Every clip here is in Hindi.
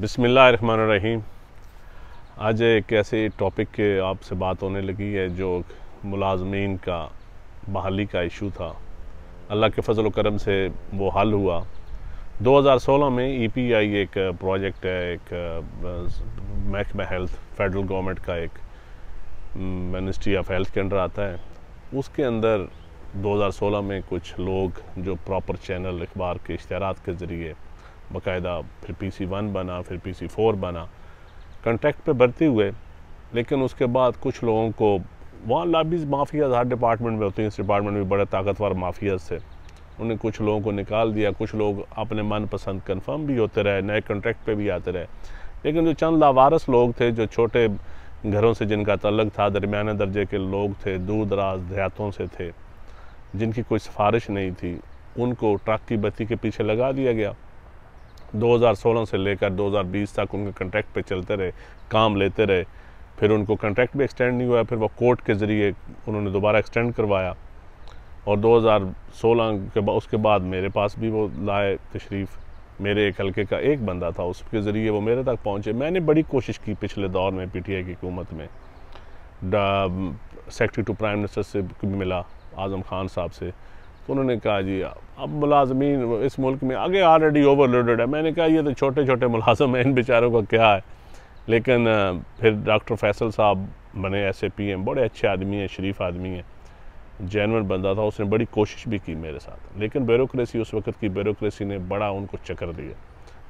बिसमीम आज एक ऐसे टॉपिक के आपसे बात होने लगी है जो मुलाजमीन का बहाली का इशू था अल्लाह के फजल करम से वो हल हुआ 2016 में ईपीआई e एक प्रोजेक्ट है एक महकमा हेल्थ फेडरल गवर्नमेंट का एक मिनिस्ट्री ऑफ हेल्थ के अंडर आता है उसके अंदर 2016 में कुछ लोग जो प्रॉपर चैनल अखबार के इश्तहार के ज़रिए बाकायदा फिर पी सी वन बना फिर पी सी फोर बना कंट्रैक्ट पे भर्ती हुए लेकिन उसके बाद कुछ लोगों को वहाँ लाबीज माफियाज हर डिपार्टमेंट में होते हैं इस डिपार्टमेंट में बड़े ताकतवर माफियाज थे उन्हें कुछ लोगों को निकाल दिया कुछ लोग अपने मनपसंद कन्फर्म भी होते रहे नए कॉन्ट्रैक्ट पर भी आते रहे लेकिन जो चंद लावारस लोग थे जो छोटे घरों से जिनका तलग था दरमिया दर्जे के लोग थे दूर दराज देहातों से थे जिनकी कोई सिफारिश नहीं थी उनको ट्रक की बत्ती के पीछे लगा दिया गया 2016 से लेकर 2020 तक उनके कंट्रैक्ट पे चलते रहे काम लेते रहे फिर उनको कंट्रैक्ट भी एक्सटेंड नहीं हुआ फिर वो कोर्ट के ज़रिए उन्होंने दोबारा एक्सटेंड करवाया और 2016 के बाद उसके बाद मेरे पास भी वो लाए तशरीफ़ मेरे एक हल्के का एक बंदा था उसके ज़रिए वो मेरे तक पहुँचे मैंने बड़ी कोशिश की पिछले दौर में पी टी आई की हुकूमत में सेक्रेटरी टू प्राइम मिनिस्टर से भी मिला आज़म खान साहब से तो उन्होंने कहा जी अब मुलाजमीन इस मुल्क में आगे ऑलरेडी ओवरलोडेड है मैंने कहा ये तो छोटे छोटे मुलाजम हैं इन बेचारों का क्या है लेकिन फिर डॉक्टर फैसल साहब बने एस ए पी एम बड़े अच्छे आदमी हैं शरीफ आदमी हैं जैनवन बंदा था उसने बड़ी कोशिश भी की मेरे साथ लेकिन ब्यूरोसी उस वक्त की ब्यूरोसी ने बड़ा उनको चक्कर दिया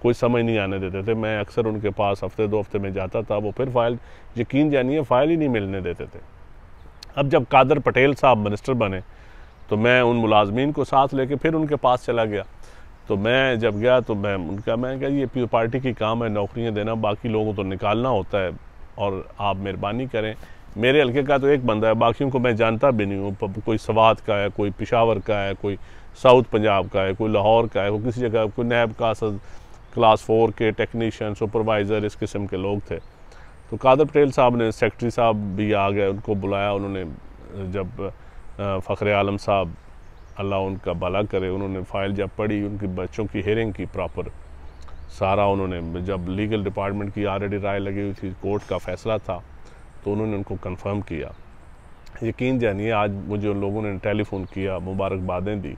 कोई समझ नहीं आने देते थे मैं अक्सर उनके पास हफ्ते दो हफ्ते में जाता था वो फिर फाइल यकीन जानिए फाइल ही नहीं मिलने देते थे अब जब कादर पटेल साहब मिनिस्टर बने तो मैं उन मुलाजमीन को साथ लेके फिर उनके पास चला गया तो मैं जब गया तो मैं उनका मैं कह ये पी पार्टी की काम है नौकरियाँ देना बाकी लोगों को तो निकालना होता है और आप मेहरबानी करें मेरे हल्के का तो एक बंदा है बाकियों को मैं जानता भी नहीं हूँ कोई सवात का है कोई पिशावर का है कोई साउथ पंजाब का है कोई लाहौर का है कोई किसी जगह कोई नैब का सद, क्लास फोर के टेक्नीशियन सुपरवाइज़र इस किस्म के लोग थे तो कादर पटेल साहब ने सेक्रेटरी साहब भी आ गए उनको बुलाया उन्होंने जब फ़खर आलम साहब अल्लाह उनका भला करे उन्होंने फ़ाइल जब पढ़ी उनके बच्चों की हेयरिंग की प्रॉपर सारा उन्होंने जब लीगल डिपार्टमेंट की ऑलरेडी राय लगी हुई थी कोर्ट का फ़ैसला था तो उन्होंने उनको कंफर्म किया यकीन जानिए आज मुझे उन लोगों ने टेलीफ़ोन किया मुबारकबादें दी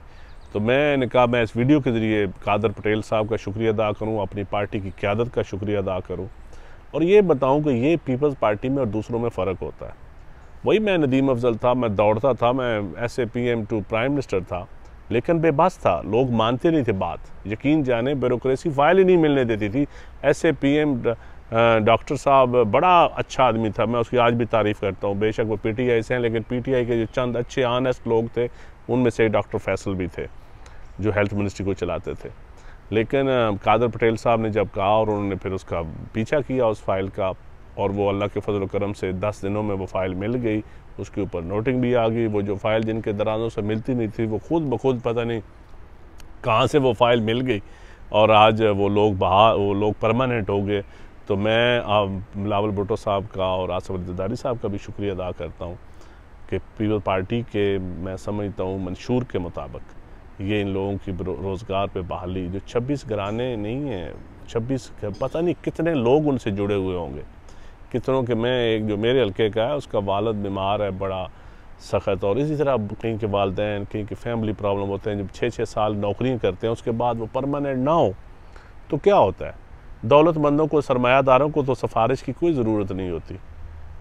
तो मैंने कहा मैं इस वीडियो के ज़रिए कादर पटेल साहब का शुक्रिया अदा करूँ अपनी पार्टी की क्यादत का शुक्रिया अदा करूँ और ये बताऊँ कि ये पीपल्स पार्टी में और दूसरों में फ़र्क होता है वही मैं नदीम अफजल था मैं दौड़ता था मैं S A P M to prime minister था लेकिन बेबस था लोग मानते नहीं थे बात यकीन जाने ब्यूरोसी फाइल ही नहीं मिलने देती थी S A P M doctor साहब बड़ा अच्छा आदमी था मैं उसकी आज भी तारीफ़ करता हूँ बेशक वो पी टी आई से हैं लेकिन पी टी आई के जो चंद अच्छे आनेस्ट लोग थे उनमें से डॉक्टर फैसल भी थे जो हेल्थ मिनिस्ट्री को चलाते थे लेकिन कादर पटेल साहब ने जब कहा और उन्होंने फिर उसका पीछा किया उस फाइल का और वो अल्लाह के फजल करम से दस दिनों में वो फ़ाइल मिल गई उसके ऊपर नोटिंग भी आ गई वो जो फ़ाइल जिनके दरानों से मिलती नहीं थी वो खुद ब खुद पता नहीं कहाँ से वो फ़ाइल मिल गई और आज वो लोग बहा वो लोग परमानेंट हो गए तो मैं बिलावल भुटो साहब का और आसफ जदारी साहब का भी शुक्रिया अदा करता हूँ कि पीपल पार्टी के मैं समझता हूँ मंशूर के मुताबिक ये इन लोगों की रोज़गार पे बहाली जो 26 घराने नहीं हैं 26 पता नहीं कितने लोग उनसे जुड़े हुए होंगे कितनों के मैं एक जो मेरे हल्के का है उसका वालद बीमार है बड़ा सख्त और इसी तरह कहीं के वालदे कहीं के फैमिली प्रॉब्लम होते हैं जब छः छः साल नौकरी करते हैं उसके बाद वो परमानेंट ना हो तो क्या होता है दौलतमंदों को सरमायादारों को तो सिफारिश की कोई ज़रूरत नहीं होती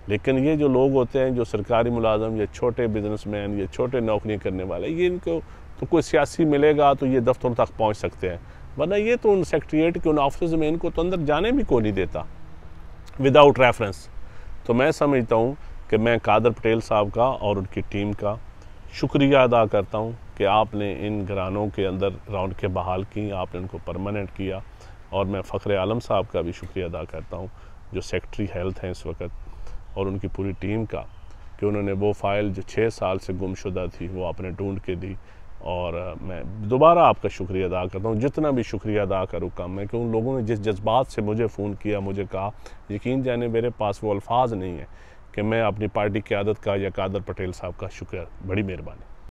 लेकिन ये जो लोग होते हैं जो सरकारी मुलाजम या छोटे बिजनेसमैन या छोटे नौकरी करने वाले ये इनको तो कोई सियासी मिलेगा तो ये दफ्तरों तक पहुँच सकते हैं वरना ये तो उन सेक्रट्रिएट के उन ऑफिस में इनको तो अंदर जाने भी को नहीं देता विदाउट रेफरेंस तो मैं समझता हूँ कि मैं कादर पटेल साहब का और उनकी टीम का शुक्रिया अदा करता हूँ कि आपने इन घरानों के अंदर राउंड के बहाल की आपने उनको परमानेंट किया और मैं फ़ख्र आलम साहब का भी शुक्रिया अदा करता हूँ जो सेक्रटरी हेल्थ हैं इस वक्त और उनकी पूरी टीम का कि उन्होंने वो फ़ाइल जो छः साल से गुमशुदा थी वो आपने ढूंढ के दी और मैं दोबारा आपका शुक्रिया अदा करता हूँ जितना भी शुक्रिया अदा करूँ कम है कि उन लोगों ने जिस जज्बात से मुझे फ़ोन किया मुझे कहा यकीन जाने मेरे पास वो अल्फाज नहीं है कि मैं अपनी पार्टी की आदत का या कादर पटेल साहब का शुक्रिया बड़ी मेहरबानी